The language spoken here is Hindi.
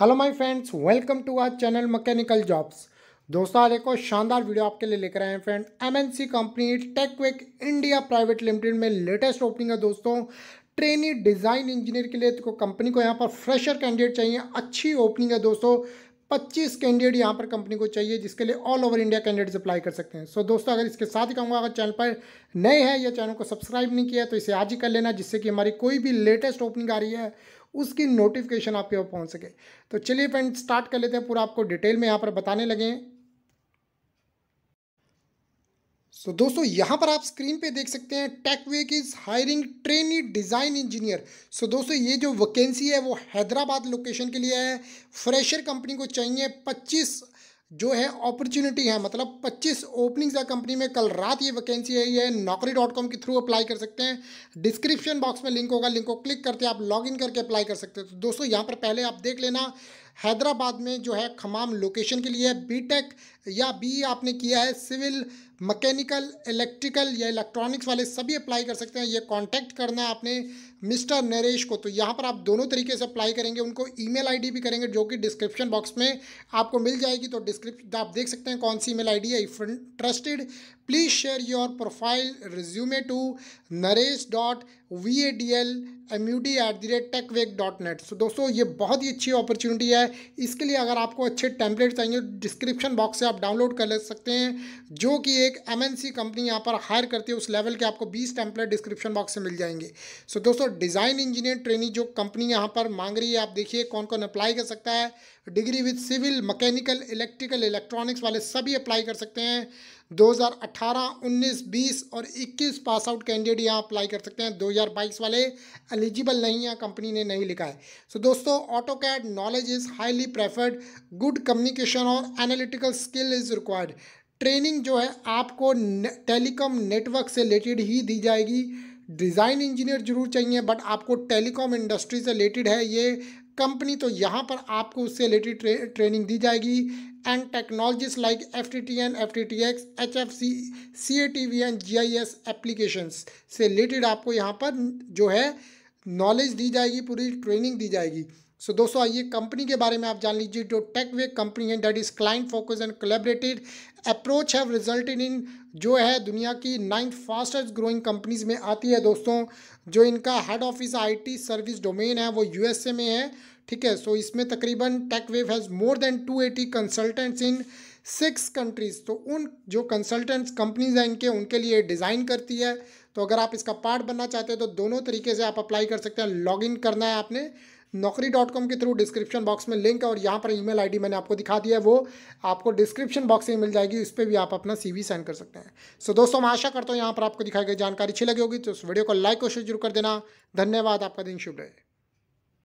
hello my friends welcome to our channel mechanical jobs दोस्तों आज एक और शानदार वीडियो आपके लिए लेकर आए हैं friend MNC company Techwave India private limited में लेटेस्ट ओपनिंग है दोस्तों ट्रेनी डिज़ाइन इंजीनियर के लिए तो कंपनी को यहाँ पर फ्रेशर कैंडिडेट चाहिए अच्छी ओपनिंग है दोस्तों पच्चीस कैंडिडेट यहाँ पर कंपनी को चाहिए जिसके लिए all over India candidates apply कर सकते हैं सो so, दोस्तों अगर इसके साथ ही कहूँगा अगर चैनल पर नए हैं या चैनल को सब्सक्राइब नहीं किया तो इसे आज ही कर लेना जिससे कि हमारी कोई भी लेटेस्ट ओपनिंग आ रही है उसकी नोटिफिकेशन आपके पास पहुँच सके तो चलिए फ्रेंड स्टार्ट कर लेते हैं पूरा आपको डिटेल में यहाँ पर बताने लगे हैं सो so, दोस्तों यहाँ पर आप स्क्रीन पे देख सकते हैं Techwave is hiring trainee design engineer so दोस्तों ये जो वैकेंसी है वो हैदराबाद लोकेशन के लिए है फ्रेशर कंपनी को चाहिए 25 जो है अपॉर्चुनिटी है मतलब 25 ओपनिंग्स है कंपनी में कल रात ये वैकेंसी है ये नौकरी डॉट कॉम के थ्रू अप्लाई कर सकते हैं डिस्क्रिप्शन बॉक्स में लिंक होगा लिंक को क्लिक करते आप लॉग करके अप्लाई कर सकते हैं तो दोस्तों यहाँ पर पहले आप देख लेना हैदराबाद में जो है खमाम लोकेशन के लिए बीटेक या बी e आपने किया है सिविल मैकेनिकल इलेक्ट्रिकल या इलेक्ट्रॉनिक्स वाले सभी अप्लाई कर सकते हैं ये कांटेक्ट करना है आपने मिस्टर नरेश को तो यहाँ पर आप दोनों तरीके से अप्लाई करेंगे उनको ईमेल आईडी भी करेंगे जो कि डिस्क्रिप्शन बॉक्स में आपको मिल जाएगी तो डिस्क्रिप्शन आप देख सकते हैं कौन सी ईमेल आईडी है if interested please share your profile resume to Naresh dot V A D L M U D at the rate Techwave dot net so दोस्तों ये बहुत ही अच्छी अपॉर्चुनिटी है है इसके लिए अगर आपको अच्छे टैंपलेट चाहिए डिस्क्रिप्शन बॉक्स से आप डाउनलोड कर ले सकते हैं जो कि एक एमएनसी कंपनी यहाँ पर हायर करती है उस लेवल के आपको 20 टैंपलेट डिस्क्रिप्शन बॉक्स से मिल जाएंगे सो दोस्तों डिज़ाइन इंजीनियर ट्रेनिंग जो कंपनी यहाँ पर मांग रही है आप देखिए कौन कौन अप्लाई कर सकता है degree with civil mechanical electrical electronics वाले सभी अप्लाई कर सकते हैं 2018, 19, 20 और 21 पास आउट कैंडिडेट यहाँ अप्लाई कर सकते हैं 2022 वाले एलिजिबल नहीं हैं कंपनी ने नहीं लिखा है सो so, दोस्तों AutoCAD knowledge is highly preferred good communication और analytical skill is required training जो है आपको टेलीकॉम नेटवर्क से रिलेटेड ही दी जाएगी डिज़ाइन इंजीनियर जरूर चाहिए बट आपको टेलीकॉम इंडस्ट्री से रिलेटेड है ये कंपनी तो यहाँ पर आपको उससे रिलेटेड ट्रे, ट्रेनिंग दी जाएगी and technologies like F T T N F T T X H F C C A T V and G I S application से रिलेटेड आपको यहाँ पर जो है नॉलेज दी जाएगी पूरी ट्रेनिंग दी जाएगी सो दोस्तों आइए कंपनी के बारे में आप जान लीजिए जो टेकवे कंपनी है that is client focus and collaborated approach have resulted in जो है दुनिया की नाइन्थ फास्टेस्ट ग्रोइंग कंपनीज में आती है दोस्तों जो इनका head office IT service domain है वो यूएसए में है ठीक है सो so, इसमें तकरीबन Techwave has more than two eighty consultants in six countries तो उन जो कंसल्टेंट्स कंपनीज हैं इनके उनके लिए डिज़ाइन करती है तो अगर आप इसका पार्ट बनना चाहते हैं तो दोनों तरीके से आप अप्लाई कर सकते हैं लॉगिन करना है आपने नौकरी डॉट कॉम के थ्रू डिस्क्रिप्शन बॉक्स में लिंक और यहाँ पर ईमेल आईडी मैंने आपको दिखा दिया है वो आपको डिस्क्रिप्शन बॉक्स में मिल जाएगी उस पर भी आप अपना सीवी सेंड कर सकते हैं सो so, दोस्तों मैं आशा करता हूँ यहाँ पर आपको दिखाई गई जानकारी अच्छी लगी होगी तो उस वीडियो को लाइक और शेयर जरूर कर देना धन्यवाद आपका दिन शुभ रहे